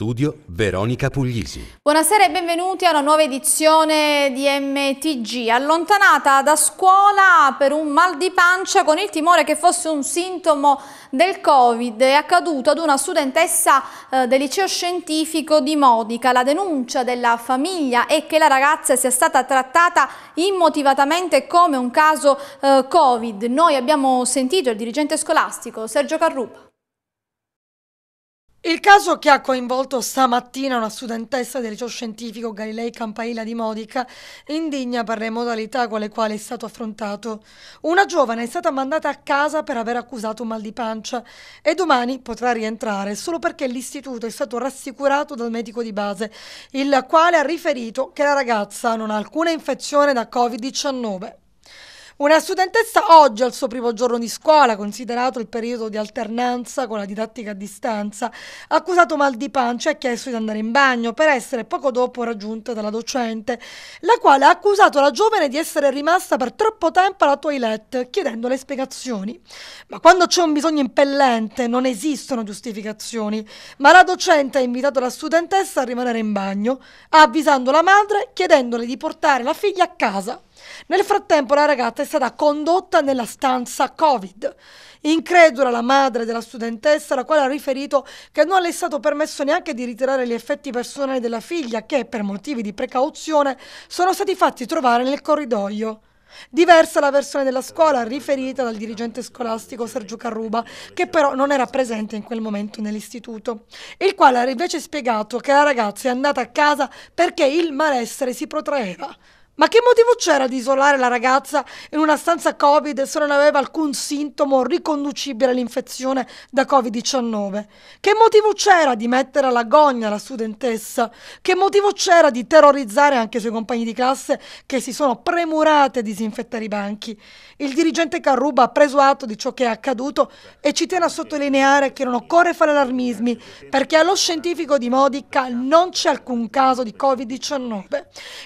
studio Veronica Puglisi. Buonasera e benvenuti a una nuova edizione di MTG. Allontanata da scuola per un mal di pancia con il timore che fosse un sintomo del Covid è accaduto ad una studentessa eh, del liceo scientifico di Modica. La denuncia della famiglia è che la ragazza sia stata trattata immotivatamente come un caso eh, Covid. Noi abbiamo sentito il dirigente scolastico Sergio Carruba. Il caso che ha coinvolto stamattina una studentessa del liceo scientifico Galilei Campaila di Modica indigna per le modalità con le quali è stato affrontato. Una giovane è stata mandata a casa per aver accusato un mal di pancia e domani potrà rientrare solo perché l'istituto è stato rassicurato dal medico di base, il quale ha riferito che la ragazza non ha alcuna infezione da Covid-19. Una studentessa oggi al suo primo giorno di scuola, considerato il periodo di alternanza con la didattica a distanza, ha accusato mal di pancia e ha chiesto di andare in bagno per essere poco dopo raggiunta dalla docente, la quale ha accusato la giovane di essere rimasta per troppo tempo alla toilette chiedendo le spiegazioni. Ma quando c'è un bisogno impellente non esistono giustificazioni, ma la docente ha invitato la studentessa a rimanere in bagno, avvisando la madre chiedendole di portare la figlia a casa. Nel frattempo la ragazza è stata condotta nella stanza Covid. Incredula la madre della studentessa, la quale ha riferito che non le è stato permesso neanche di ritirare gli effetti personali della figlia, che per motivi di precauzione sono stati fatti trovare nel corridoio. Diversa la versione della scuola riferita dal dirigente scolastico Sergio Carruba, che però non era presente in quel momento nell'istituto, il quale ha invece spiegato che la ragazza è andata a casa perché il malessere si protraeva. Ma che motivo c'era di isolare la ragazza in una stanza Covid se non aveva alcun sintomo riconducibile all'infezione da Covid-19? Che motivo c'era di mettere all'agonia la studentessa? Che motivo c'era di terrorizzare anche i suoi compagni di classe che si sono premurate a disinfettare i banchi? Il dirigente Carruba ha preso atto di ciò che è accaduto e ci tiene a sottolineare che non occorre fare allarmismi perché allo scientifico di Modica non c'è alcun caso di Covid-19.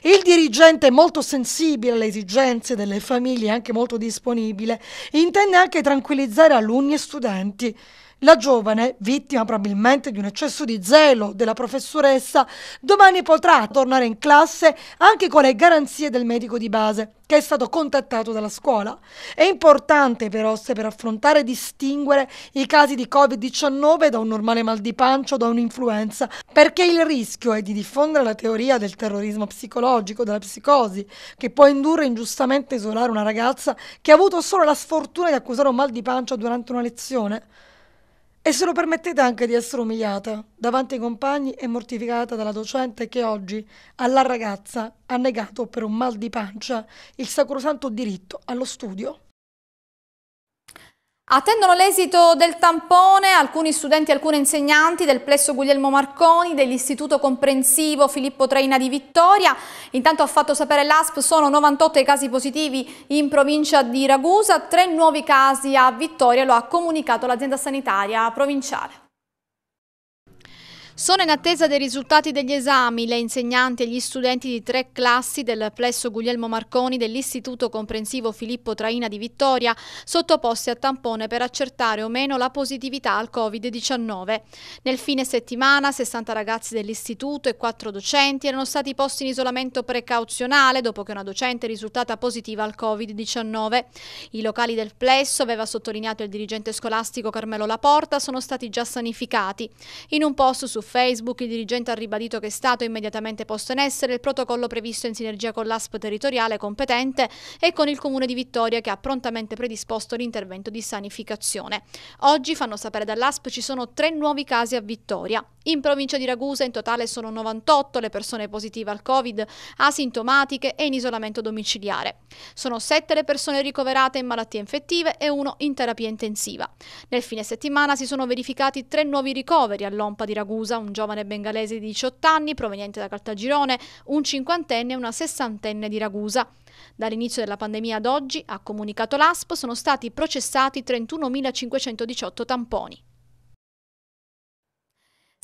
Il dirigente Modica molto sensibile alle esigenze delle famiglie, anche molto disponibile, intende anche tranquillizzare alunni e studenti. La giovane, vittima probabilmente di un eccesso di zelo della professoressa, domani potrà tornare in classe anche con le garanzie del medico di base, che è stato contattato dalla scuola. È importante però se per affrontare e distinguere i casi di Covid-19 da un normale mal di pancia o da un'influenza, perché il rischio è di diffondere la teoria del terrorismo psicologico, della psicosi, che può indurre ingiustamente a isolare una ragazza che ha avuto solo la sfortuna di accusare un mal di pancia durante una lezione. E se lo permettete anche di essere umiliata davanti ai compagni e mortificata dalla docente che oggi alla ragazza ha negato per un mal di pancia il sacrosanto diritto allo studio. Attendono l'esito del tampone alcuni studenti e alcune insegnanti del plesso Guglielmo Marconi dell'Istituto Comprensivo Filippo Treina di Vittoria. Intanto ha fatto sapere l'ASP sono 98 i casi positivi in provincia di Ragusa, tre nuovi casi a Vittoria, lo ha comunicato l'azienda sanitaria provinciale. Sono in attesa dei risultati degli esami le insegnanti e gli studenti di tre classi del plesso Guglielmo Marconi dell'Istituto Comprensivo Filippo Traina di Vittoria sottoposti a tampone per accertare o meno la positività al Covid-19. Nel fine settimana 60 ragazzi dell'istituto e 4 docenti erano stati posti in isolamento precauzionale dopo che una docente è risultata positiva al Covid-19. I locali del plesso, aveva sottolineato il dirigente scolastico Carmelo Laporta, sono stati già sanificati. In un posto su Facebook il dirigente ha ribadito che è stato immediatamente posto in essere il protocollo previsto in sinergia con l'ASP territoriale competente e con il Comune di Vittoria che ha prontamente predisposto l'intervento di sanificazione. Oggi, fanno sapere dall'ASP, ci sono tre nuovi casi a Vittoria. In provincia di Ragusa in totale sono 98 le persone positive al Covid, asintomatiche e in isolamento domiciliare. Sono 7 le persone ricoverate in malattie infettive e 1 in terapia intensiva. Nel fine settimana si sono verificati 3 nuovi ricoveri all'Ompa di Ragusa, un giovane bengalese di 18 anni proveniente da Caltagirone, un cinquantenne e una sessantenne di Ragusa. Dall'inizio della pandemia ad oggi, ha comunicato l'ASP, sono stati processati 31.518 tamponi.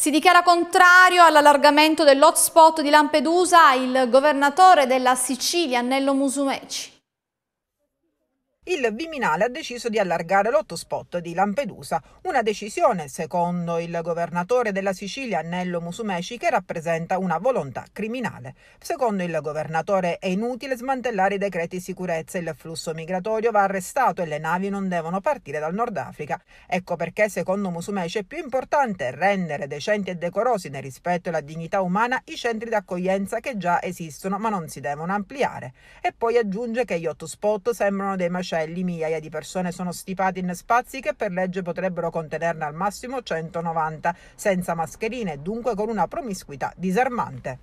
Si dichiara contrario all'allargamento dell'hotspot di Lampedusa il governatore della Sicilia Nello Musumeci il Viminale ha deciso di allargare l'hotspot di Lampedusa, una decisione, secondo il governatore della Sicilia Nello Musumeci, che rappresenta una volontà criminale. Secondo il governatore è inutile smantellare i decreti sicurezza, il flusso migratorio va arrestato e le navi non devono partire dal Nord Africa. Ecco perché, secondo Musumeci, è più importante rendere decenti e decorosi nel rispetto della dignità umana i centri d'accoglienza che già esistono ma non si devono ampliare. E poi aggiunge che gli hotspot sembrano dei macelli ostelli migliaia di persone sono stipate in spazi che per legge potrebbero contenerne al massimo 190, senza mascherine e dunque con una promiscuità disarmante.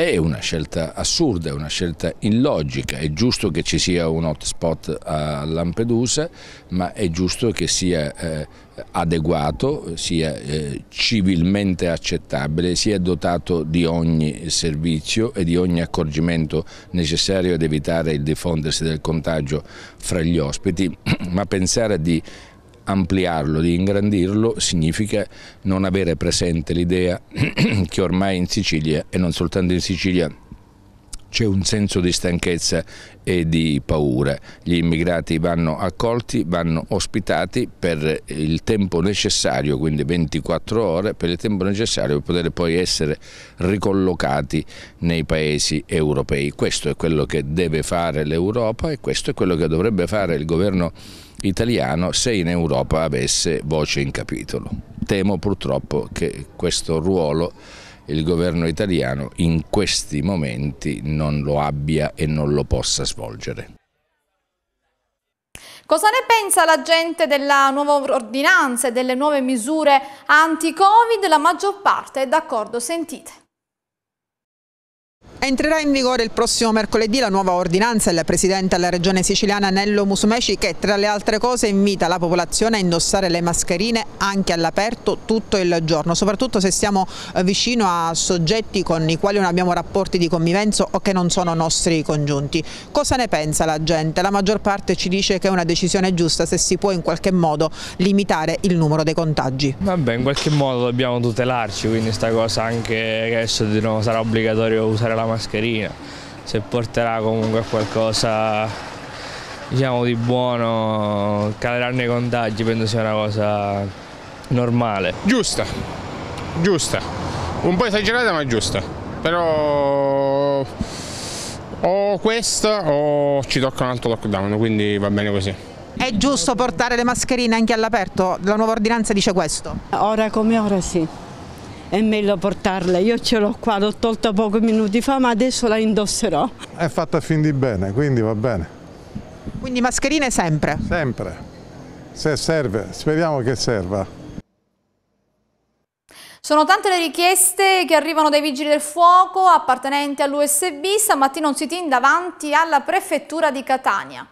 È una scelta assurda, è una scelta illogica, è giusto che ci sia un hotspot a Lampedusa, ma è giusto che sia eh, adeguato, sia eh, civilmente accettabile, sia dotato di ogni servizio e di ogni accorgimento necessario ad evitare il diffondersi del contagio fra gli ospiti, ma pensare di ampliarlo, di ingrandirlo, significa non avere presente l'idea che ormai in Sicilia, e non soltanto in Sicilia, c'è un senso di stanchezza e di paura. Gli immigrati vanno accolti, vanno ospitati per il tempo necessario, quindi 24 ore, per il tempo necessario per poter poi essere ricollocati nei paesi europei. Questo è quello che deve fare l'Europa e questo è quello che dovrebbe fare il governo europeo italiano se in Europa avesse voce in capitolo. Temo purtroppo che questo ruolo il governo italiano in questi momenti non lo abbia e non lo possa svolgere. Cosa ne pensa la gente della nuova ordinanza e delle nuove misure anti-Covid? La maggior parte è d'accordo, sentite. Entrerà in vigore il prossimo mercoledì la nuova ordinanza del Presidente della Regione siciliana Nello Musumeci che tra le altre cose invita la popolazione a indossare le mascherine anche all'aperto tutto il giorno, soprattutto se siamo eh, vicino a soggetti con i quali non abbiamo rapporti di convivenza o che non sono nostri congiunti. Cosa ne pensa la gente? La maggior parte ci dice che è una decisione giusta se si può in qualche modo limitare il numero dei contagi. Vabbè, in qualche modo dobbiamo tutelarci, quindi sta cosa anche adesso di non sarà obbligatorio usare la mascherina, se porterà comunque qualcosa diciamo, di buono, caleranno i contagi, penso sia una cosa normale. Giusta, giusta, un po' esagerata ma giusta, però o questa o ci tocca un altro lockdown, quindi va bene così. È giusto portare le mascherine anche all'aperto? La nuova ordinanza dice questo? Ora come ora sì è meglio portarla. Io ce l'ho qua, l'ho tolta pochi minuti fa, ma adesso la indosserò. È fatta fin di bene, quindi va bene. Quindi mascherine sempre? Sempre, se serve, speriamo che serva. Sono tante le richieste che arrivano dai vigili del fuoco appartenenti all'USB. Stamattina un sit-in davanti alla prefettura di Catania.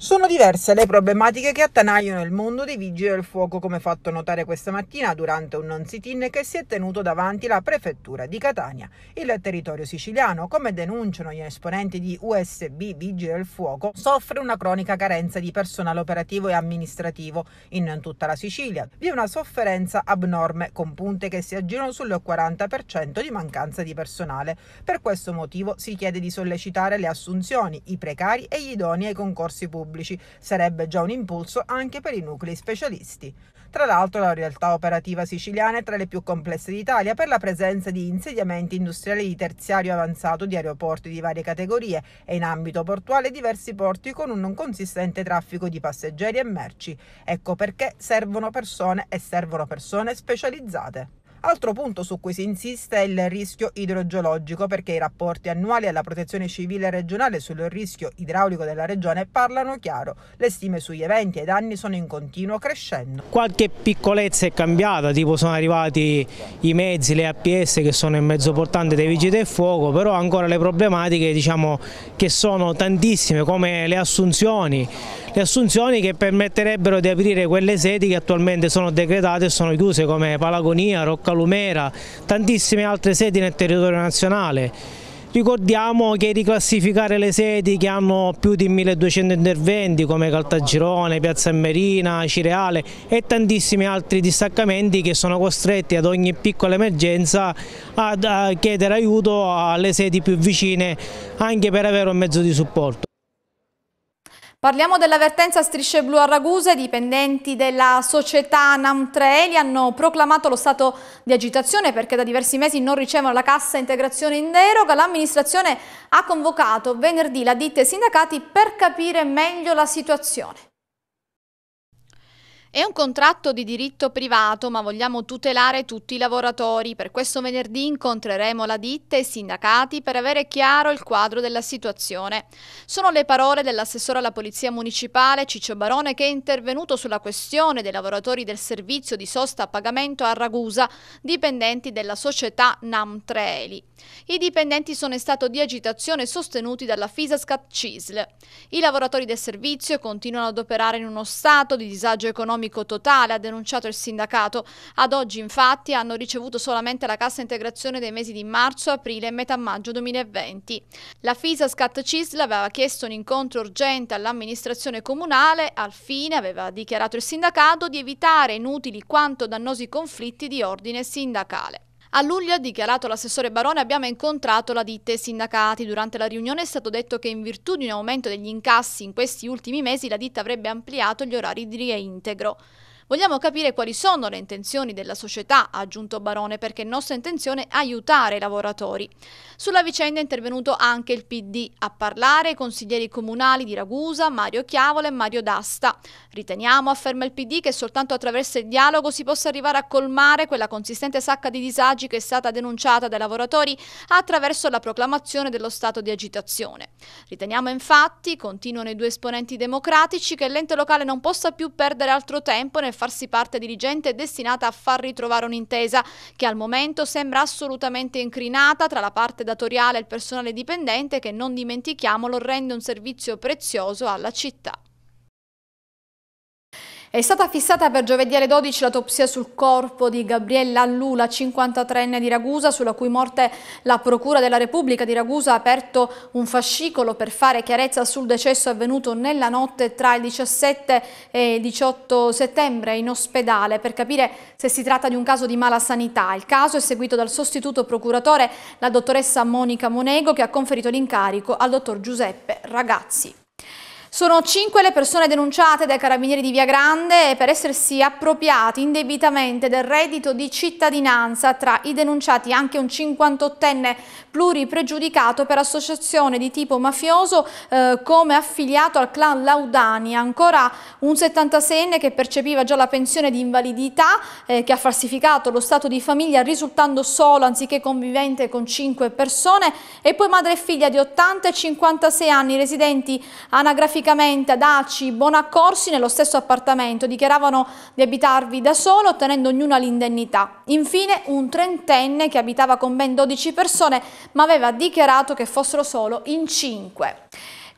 Sono diverse le problematiche che attanagliano il mondo dei vigili del fuoco, come fatto notare questa mattina durante un non sit-in che si è tenuto davanti la prefettura di Catania, il territorio siciliano, come denunciano gli esponenti di USB Vigili del Fuoco, soffre una cronica carenza di personale operativo e amministrativo in tutta la Sicilia. Vi è una sofferenza abnorme con punte che si aggirano sul 40% di mancanza di personale. Per questo motivo si chiede di sollecitare le assunzioni, i precari e gli idonei ai concorsi pubblici pubblici. Sarebbe già un impulso anche per i nuclei specialisti. Tra l'altro la realtà operativa siciliana è tra le più complesse d'Italia per la presenza di insediamenti industriali di terziario avanzato di aeroporti di varie categorie e in ambito portuale diversi porti con un non consistente traffico di passeggeri e merci. Ecco perché servono persone e servono persone specializzate. Altro punto su cui si insiste è il rischio idrogeologico perché i rapporti annuali alla protezione civile regionale sul rischio idraulico della regione parlano chiaro. Le stime sugli eventi e i danni sono in continuo crescendo. Qualche piccolezza è cambiata, tipo sono arrivati i mezzi, le APS che sono in mezzo portante dei vigili del fuoco, però ancora le problematiche diciamo, che sono tantissime come le assunzioni, le assunzioni che permetterebbero di aprire quelle sedi che attualmente sono decretate e sono chiuse come Palagonia, Rocca Lucca-Lumera, tantissime altre sedi nel territorio nazionale. Ricordiamo che riclassificare le sedi che hanno più di 1200 interventi come Caltagirone, Piazza Merina, Cireale e tantissimi altri distaccamenti che sono costretti ad ogni piccola emergenza a chiedere aiuto alle sedi più vicine anche per avere un mezzo di supporto. Parliamo dell'avvertenza strisce blu a Ragusa, i dipendenti della società Namtreli hanno proclamato lo stato di agitazione perché da diversi mesi non ricevono la cassa integrazione in deroga. L'amministrazione ha convocato venerdì la ditta e i sindacati per capire meglio la situazione. È un contratto di diritto privato, ma vogliamo tutelare tutti i lavoratori. Per questo venerdì incontreremo la ditta e i sindacati per avere chiaro il quadro della situazione. Sono le parole dell'assessore alla Polizia Municipale Ciccio Barone che è intervenuto sulla questione dei lavoratori del servizio di sosta a pagamento a Ragusa, dipendenti della società NAM Treli. I dipendenti sono in stato di agitazione sostenuti dalla Fisascat CISL. I lavoratori del servizio continuano ad operare in uno stato di disagio economico economico totale, ha denunciato il sindacato. Ad oggi infatti hanno ricevuto solamente la cassa integrazione dei mesi di marzo, aprile e metà maggio 2020. La FISA Scat Cisl aveva chiesto un incontro urgente all'amministrazione comunale al fine, aveva dichiarato il sindacato, di evitare inutili quanto dannosi conflitti di ordine sindacale. A luglio, ha dichiarato l'assessore Barone, abbiamo incontrato la ditta e i sindacati. Durante la riunione è stato detto che in virtù di un aumento degli incassi in questi ultimi mesi la ditta avrebbe ampliato gli orari di reintegro. Vogliamo capire quali sono le intenzioni della società, ha aggiunto Barone, perché è nostra intenzione aiutare i lavoratori. Sulla vicenda è intervenuto anche il PD a parlare, i consiglieri comunali di Ragusa, Mario Chiavola e Mario D'Asta. Riteniamo, afferma il PD, che soltanto attraverso il dialogo si possa arrivare a colmare quella consistente sacca di disagi che è stata denunciata dai lavoratori attraverso la proclamazione dello stato di agitazione. Riteniamo infatti, continuano i due esponenti democratici, che l'ente locale non possa più perdere altro tempo nel farsi parte dirigente destinata a far ritrovare un'intesa che al momento sembra assolutamente incrinata tra la parte datoriale e il personale dipendente che non dimentichiamolo rende un servizio prezioso alla città. È stata fissata per giovedì alle 12 l'autopsia sul corpo di Gabriella Lula, 53enne di Ragusa, sulla cui morte la Procura della Repubblica di Ragusa ha aperto un fascicolo per fare chiarezza sul decesso avvenuto nella notte tra il 17 e il 18 settembre in ospedale per capire se si tratta di un caso di mala sanità. Il caso è seguito dal sostituto procuratore, la dottoressa Monica Monego, che ha conferito l'incarico al dottor Giuseppe Ragazzi. Sono cinque le persone denunciate dai carabinieri di Via Grande per essersi appropriati indebitamente del reddito di cittadinanza, tra i denunciati anche un 58enne pluripregiudicato per associazione di tipo mafioso eh, come affiliato al clan Laudani. Ancora un 76enne che percepiva già la pensione di invalidità eh, che ha falsificato lo stato di famiglia risultando solo anziché convivente con 5 persone e poi madre e figlia di 80 e 56 anni residenti anagraficamente ad Aci Bonaccorsi nello stesso appartamento dichiaravano di abitarvi da solo ottenendo ognuna l'indennità. Infine un trentenne che abitava con ben 12 persone ma aveva dichiarato che fossero solo in 5.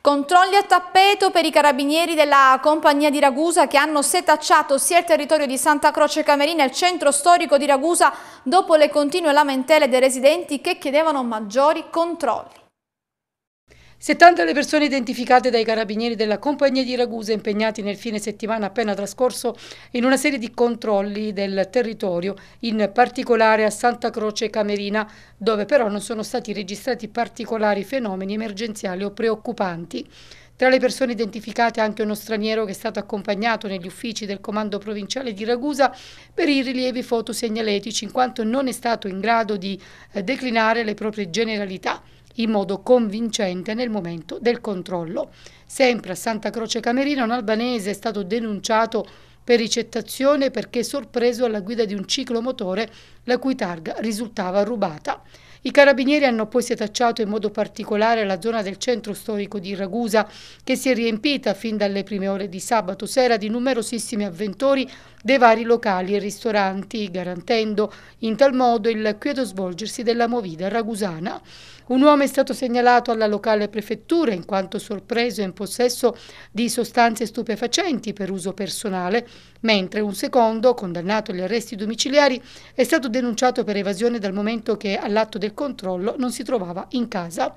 Controlli a tappeto per i carabinieri della compagnia di Ragusa che hanno setacciato sia il territorio di Santa Croce Camerina e il centro storico di Ragusa dopo le continue lamentele dei residenti che chiedevano maggiori controlli. 70 le persone identificate dai carabinieri della compagnia di Ragusa impegnati nel fine settimana appena trascorso in una serie di controlli del territorio, in particolare a Santa Croce Camerina, dove però non sono stati registrati particolari fenomeni emergenziali o preoccupanti. Tra le persone identificate anche uno straniero che è stato accompagnato negli uffici del comando provinciale di Ragusa per i rilievi fotosegnaletici in quanto non è stato in grado di eh, declinare le proprie generalità in modo convincente nel momento del controllo. Sempre a Santa Croce Camerino un albanese è stato denunciato per ricettazione perché sorpreso alla guida di un ciclomotore la cui targa risultava rubata. I carabinieri hanno poi setacciato in modo particolare la zona del centro storico di Ragusa che si è riempita fin dalle prime ore di sabato sera di numerosissimi avventori dei vari locali e ristoranti, garantendo in tal modo il quieto svolgersi della movida ragusana. Un uomo è stato segnalato alla locale prefettura in quanto sorpreso e in possesso di sostanze stupefacenti per uso personale, mentre un secondo, condannato agli arresti domiciliari, è stato denunciato per evasione dal momento che all'atto del controllo non si trovava in casa.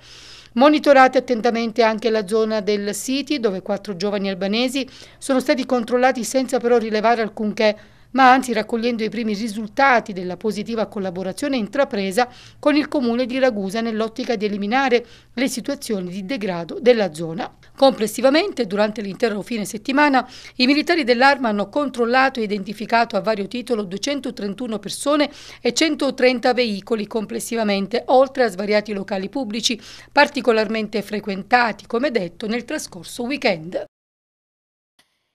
Monitorate attentamente anche la zona del City, dove quattro giovani albanesi sono stati controllati senza però rilevare alcunché ma anzi raccogliendo i primi risultati della positiva collaborazione intrapresa con il comune di Ragusa nell'ottica di eliminare le situazioni di degrado della zona. Complessivamente, durante l'intero fine settimana, i militari dell'Arma hanno controllato e identificato a vario titolo 231 persone e 130 veicoli complessivamente, oltre a svariati locali pubblici particolarmente frequentati, come detto, nel trascorso weekend.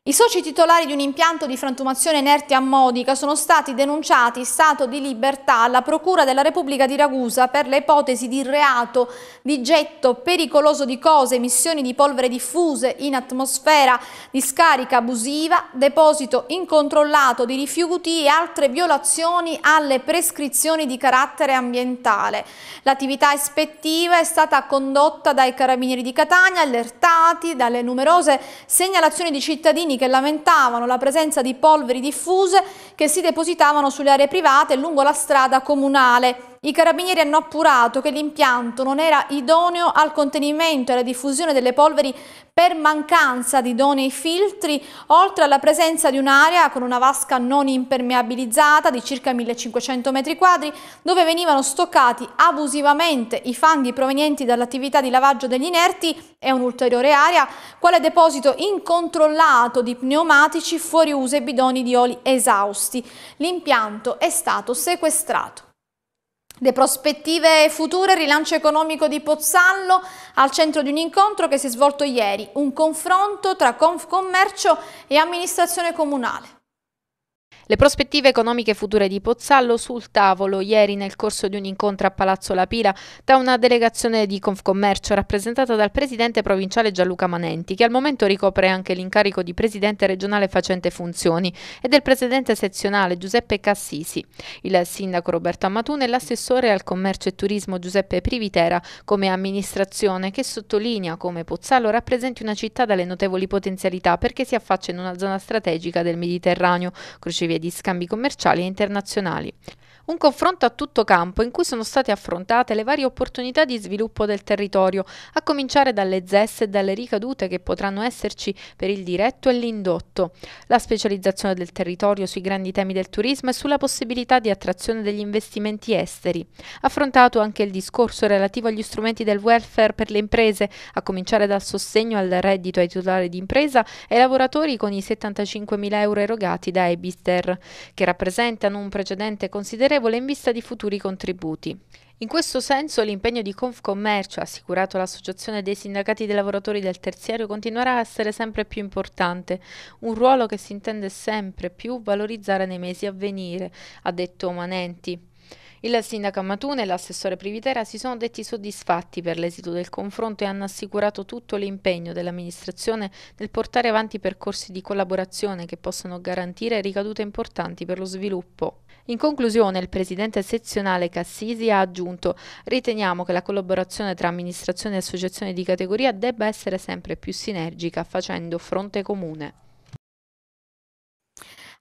I soci titolari di un impianto di frantumazione inerti a Modica sono stati denunciati in stato di libertà alla Procura della Repubblica di Ragusa per le ipotesi di reato di getto pericoloso di cose, emissioni di polvere diffuse in atmosfera, discarica abusiva, deposito incontrollato di rifiuti e altre violazioni alle prescrizioni di carattere ambientale. L'attività ispettiva è stata condotta dai carabinieri di Catania, allertati dalle numerose segnalazioni di cittadini che lamentavano la presenza di polveri diffuse che si depositavano sulle aree private lungo la strada comunale. I carabinieri hanno appurato che l'impianto non era idoneo al contenimento e alla diffusione delle polveri per mancanza di idonei filtri, oltre alla presenza di un'area con una vasca non impermeabilizzata di circa 1500 metri quadri, dove venivano stoccati abusivamente i fanghi provenienti dall'attività di lavaggio degli inerti e un'ulteriore area, quale deposito incontrollato di pneumatici fuori uso e bidoni di oli esausti. L'impianto è stato sequestrato. Le prospettive future, rilancio economico di Pozzallo al centro di un incontro che si è svolto ieri, un confronto tra Confcommercio e amministrazione comunale. Le prospettive economiche future di Pozzallo sul tavolo ieri nel corso di un incontro a Palazzo La Pila da una delegazione di Confcommercio rappresentata dal presidente provinciale Gianluca Manenti che al momento ricopre anche l'incarico di presidente regionale facente funzioni e del presidente sezionale Giuseppe Cassisi. Il sindaco Roberto Ammatun e l'assessore al commercio e turismo Giuseppe Privitera come amministrazione che sottolinea come Pozzallo rappresenti una città dalle notevoli potenzialità perché si affaccia in una zona strategica del Mediterraneo, crocevia di scambi commerciali e internazionali. Un confronto a tutto campo in cui sono state affrontate le varie opportunità di sviluppo del territorio, a cominciare dalle ZES e dalle ricadute che potranno esserci per il diretto e l'indotto, la specializzazione del territorio sui grandi temi del turismo e sulla possibilità di attrazione degli investimenti esteri. Affrontato anche il discorso relativo agli strumenti del welfare per le imprese, a cominciare dal sostegno al reddito ai titolari di impresa e ai lavoratori con i 75.000 euro erogati da Ebister che rappresentano un precedente considerevole in vista di futuri contributi. In questo senso l'impegno di Confcommercio, assicurato l'Associazione dei Sindacati dei Lavoratori del Terziario, continuerà a essere sempre più importante, un ruolo che si intende sempre più valorizzare nei mesi a venire, ha detto Manenti. Il sindaco Matune e l'assessore Privitera si sono detti soddisfatti per l'esito del confronto e hanno assicurato tutto l'impegno dell'amministrazione nel portare avanti percorsi di collaborazione che possano garantire ricadute importanti per lo sviluppo. In conclusione il presidente sezionale Cassisi ha aggiunto riteniamo che la collaborazione tra amministrazione e associazioni di categoria debba essere sempre più sinergica facendo fronte comune.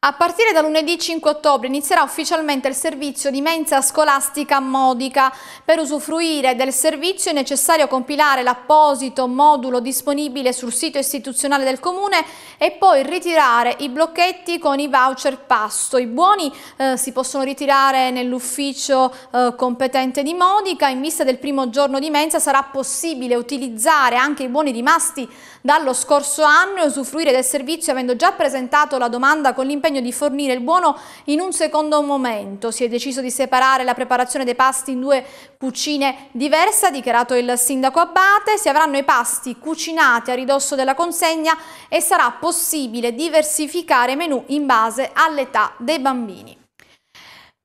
A partire da lunedì 5 ottobre inizierà ufficialmente il servizio di mensa scolastica modica. Per usufruire del servizio è necessario compilare l'apposito modulo disponibile sul sito istituzionale del Comune e poi ritirare i blocchetti con i voucher pasto. I buoni eh, si possono ritirare nell'ufficio eh, competente di Modica. In vista del primo giorno di mensa sarà possibile utilizzare anche i buoni rimasti dallo scorso anno e usufruire del servizio avendo già presentato la domanda con l'impegno di fornire il buono in un secondo momento. Si è deciso di separare la preparazione dei pasti in due cucine diverse, ha dichiarato il sindaco Abate. Si avranno i pasti cucinati a ridosso della consegna e sarà possibile diversificare i menù in base all'età dei bambini.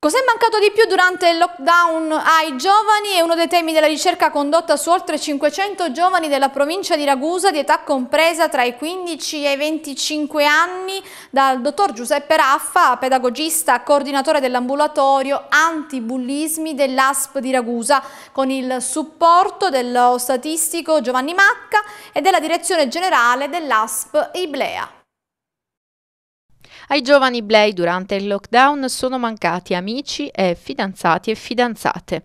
Cos'è mancato di più durante il lockdown ai giovani? È uno dei temi della ricerca condotta su oltre 500 giovani della provincia di Ragusa di età compresa tra i 15 e i 25 anni dal dottor Giuseppe Raffa, pedagogista, coordinatore dell'ambulatorio antibullismi dell'ASP di Ragusa, con il supporto dello statistico Giovanni Macca e della direzione generale dell'ASP Iblea. Ai giovani Blay durante il lockdown sono mancati amici e fidanzati e fidanzate.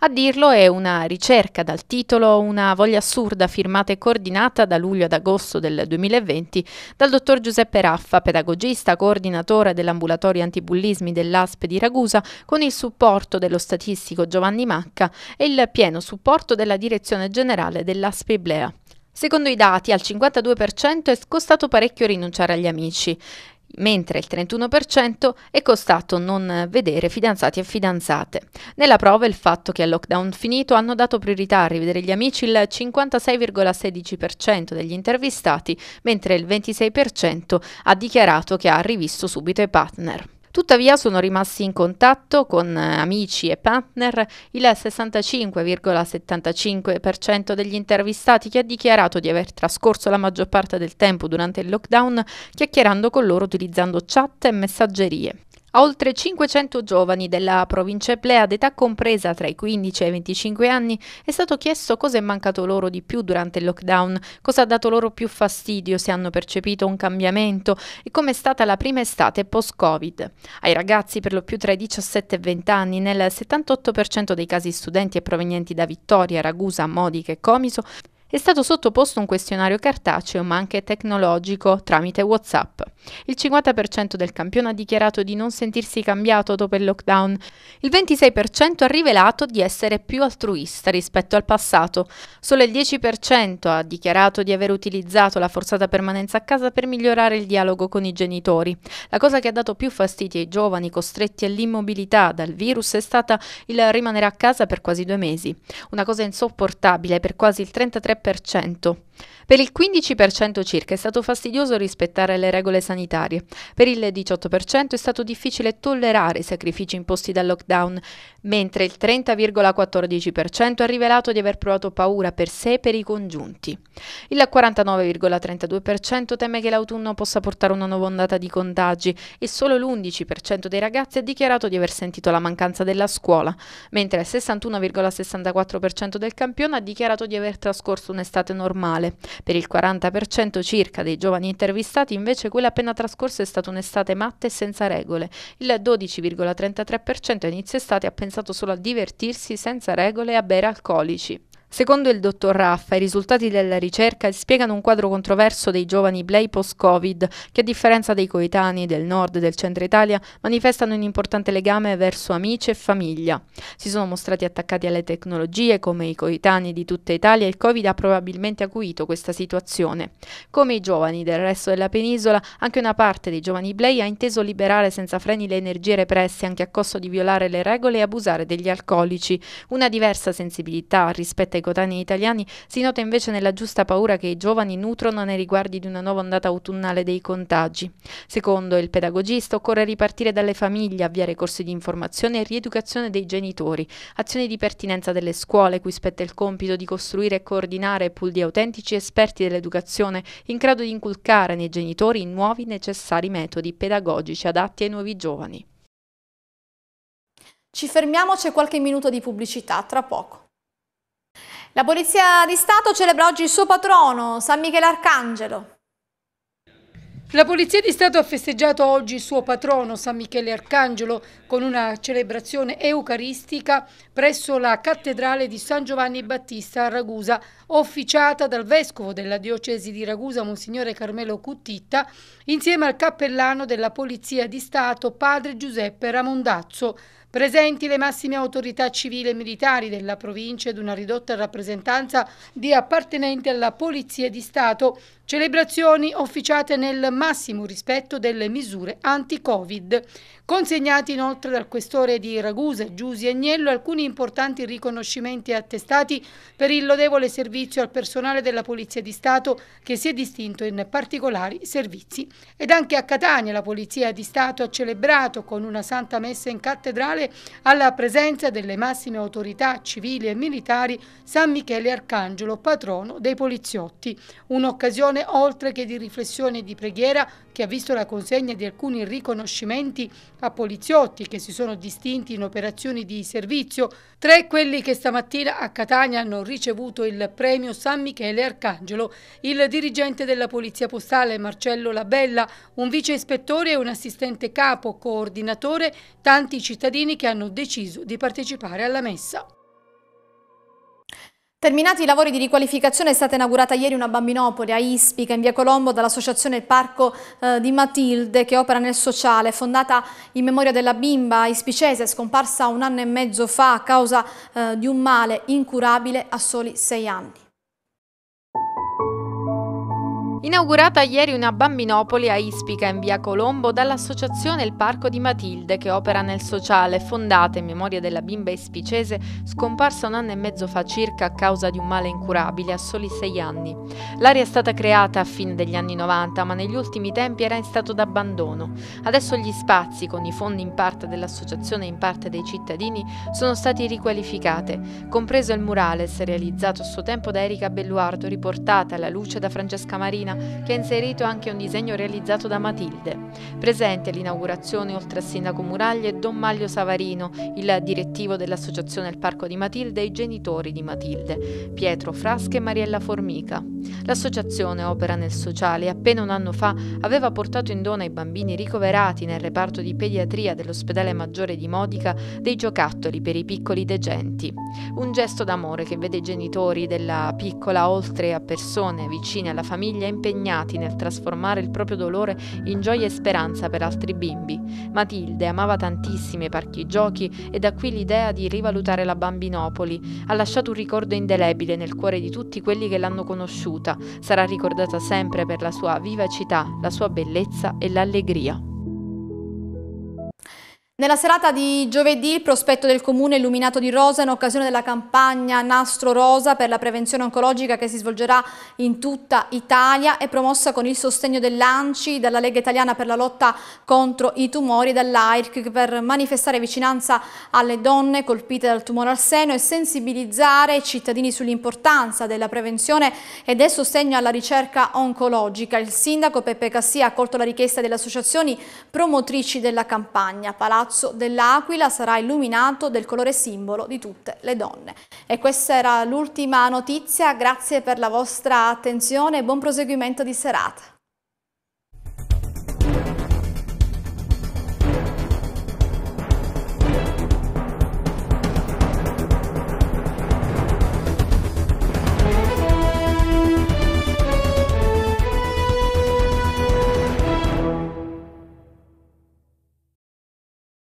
A dirlo è una ricerca dal titolo Una voglia assurda firmata e coordinata da luglio ad agosto del 2020 dal dottor Giuseppe Raffa, pedagogista, coordinatore dell'ambulatorio antibullismi dell'ASP di Ragusa, con il supporto dello statistico Giovanni Macca e il pieno supporto della direzione generale dell'ASP Iblea. Secondo i dati, al 52% è costato parecchio rinunciare agli amici mentre il 31% è costato non vedere fidanzati e fidanzate. Nella prova il fatto che al lockdown finito hanno dato priorità a rivedere gli amici il 56,16% degli intervistati, mentre il 26% ha dichiarato che ha rivisto subito i partner. Tuttavia sono rimasti in contatto con eh, amici e partner il 65,75% degli intervistati che ha dichiarato di aver trascorso la maggior parte del tempo durante il lockdown chiacchierando con loro utilizzando chat e messaggerie. A oltre 500 giovani della provincia Eplea d'età compresa tra i 15 e i 25 anni è stato chiesto cosa è mancato loro di più durante il lockdown, cosa ha dato loro più fastidio, se hanno percepito un cambiamento e come è stata la prima estate post-Covid. Ai ragazzi per lo più tra i 17 e i 20 anni, nel 78% dei casi studenti e provenienti da Vittoria, Ragusa, Modica e Comiso, è stato sottoposto un questionario cartaceo ma anche tecnologico tramite WhatsApp. Il 50% del campione ha dichiarato di non sentirsi cambiato dopo il lockdown, il 26% ha rivelato di essere più altruista rispetto al passato, solo il 10% ha dichiarato di aver utilizzato la forzata permanenza a casa per migliorare il dialogo con i genitori. La cosa che ha dato più fastidio ai giovani costretti all'immobilità dal virus è stata il rimanere a casa per quasi due mesi, una cosa insopportabile per quasi il 33% 3%. Per il 15% circa è stato fastidioso rispettare le regole sanitarie, per il 18% è stato difficile tollerare i sacrifici imposti dal lockdown, mentre il 30,14% ha rivelato di aver provato paura per sé e per i congiunti. Il 49,32% teme che l'autunno possa portare una nuova ondata di contagi e solo l'11% dei ragazzi ha dichiarato di aver sentito la mancanza della scuola, mentre il 61,64% del campione ha dichiarato di aver trascorso piuttosto un'estate normale. Per il 40% circa dei giovani intervistati invece quella appena trascorsa è stata un'estate matta e senza regole. Il 12,33% a inizio estate ha pensato solo a divertirsi senza regole e a bere alcolici. Secondo il dottor Raffa, i risultati della ricerca spiegano un quadro controverso dei giovani play post-Covid, che a differenza dei coetanei del nord e del centro Italia manifestano un importante legame verso amici e famiglia. Si sono mostrati attaccati alle tecnologie, come i coetanei di tutta Italia, e il Covid ha probabilmente acuito questa situazione. Come i giovani del resto della penisola, anche una parte dei giovani play ha inteso liberare senza freni le energie represse anche a costo di violare le regole e abusare degli alcolici. Una diversa sensibilità rispetto ai cotani italiani si nota invece nella giusta paura che i giovani nutrono nei riguardi di una nuova ondata autunnale dei contagi. Secondo il pedagogista occorre ripartire dalle famiglie, avviare corsi di informazione e rieducazione dei genitori, azioni di pertinenza delle scuole cui spetta il compito di costruire e coordinare pool di autentici esperti dell'educazione in grado di inculcare nei genitori nuovi necessari metodi pedagogici adatti ai nuovi giovani. Ci fermiamo, c'è qualche minuto di pubblicità, tra poco. La Polizia di Stato celebra oggi il suo patrono, San Michele Arcangelo. La Polizia di Stato ha festeggiato oggi il suo patrono, San Michele Arcangelo, con una celebrazione eucaristica presso la cattedrale di San Giovanni Battista a Ragusa, officiata dal vescovo della diocesi di Ragusa, Monsignore Carmelo Cuttitta, insieme al cappellano della Polizia di Stato, padre Giuseppe Ramondazzo. Presenti le massime autorità civili e militari della provincia ed una ridotta rappresentanza di appartenenti alla Polizia di Stato, celebrazioni officiate nel massimo rispetto delle misure anti-Covid. Consegnati inoltre dal questore di Ragusa, Giusi Agnello, alcuni importanti riconoscimenti attestati per il lodevole servizio al personale della Polizia di Stato che si è distinto in particolari servizi. Ed anche a Catania la Polizia di Stato ha celebrato con una santa messa in cattedrale alla presenza delle massime autorità civili e militari San Michele Arcangelo, patrono dei poliziotti. Un'occasione oltre che di riflessione e di preghiera che ha visto la consegna di alcuni riconoscimenti a poliziotti che si sono distinti in operazioni di servizio, tre quelli che stamattina a Catania hanno ricevuto il premio San Michele Arcangelo, il dirigente della Polizia Postale Marcello Labella, un vice ispettore e un assistente capo coordinatore, tanti cittadini che hanno deciso di partecipare alla messa. Terminati i lavori di riqualificazione è stata inaugurata ieri una bambinopoli a Ispica in via Colombo dall'associazione Parco eh, di Matilde che opera nel sociale, fondata in memoria della bimba ispicese scomparsa un anno e mezzo fa a causa eh, di un male incurabile a soli sei anni. Inaugurata ieri una bambinopoli a Ispica in via Colombo dall'associazione Il Parco di Matilde che opera nel sociale fondata in memoria della bimba ispicese scomparsa un anno e mezzo fa circa a causa di un male incurabile a soli sei anni. L'area è stata creata a fine degli anni 90 ma negli ultimi tempi era in stato d'abbandono. Adesso gli spazi con i fondi in parte dell'associazione e in parte dei cittadini sono stati riqualificati, compreso il murale realizzato a suo tempo da Erika Belluardo riportata alla luce da Francesca Marina che ha inserito anche un disegno realizzato da Matilde. Presente all'inaugurazione, oltre a Sindaco Muraglia, è Don Maglio Savarino, il direttivo dell'associazione Il Parco di Matilde e i genitori di Matilde, Pietro Frasca e Mariella Formica. L'associazione opera nel sociale e appena un anno fa aveva portato in dono ai bambini ricoverati nel reparto di pediatria dell'ospedale maggiore di Modica dei giocattoli per i piccoli degenti. Un gesto d'amore che vede i genitori della piccola oltre a persone vicine alla famiglia impegnati nel trasformare il proprio dolore in gioia e speranza per altri bimbi. Matilde amava tantissimo i parchi giochi e da qui l'idea di rivalutare la Bambinopoli. Ha lasciato un ricordo indelebile nel cuore di tutti quelli che l'hanno conosciuta conosciuta, sarà ricordata sempre per la sua vivacità, la sua bellezza e l'allegria. Nella serata di giovedì il prospetto del comune illuminato di rosa in occasione della campagna Nastro Rosa per la prevenzione oncologica che si svolgerà in tutta Italia e promossa con il sostegno dell'ANCI, dalla Lega Italiana per la lotta contro i tumori e dall'AIRC per manifestare vicinanza alle donne colpite dal tumore al seno e sensibilizzare i cittadini sull'importanza della prevenzione e del sostegno alla ricerca oncologica. Il sindaco Peppe Cassia ha accolto la richiesta delle associazioni promotrici della campagna. Palazzo Palazzo dell'Aquila sarà illuminato del colore simbolo di tutte le donne. E questa era l'ultima notizia, grazie per la vostra attenzione e buon proseguimento di serata.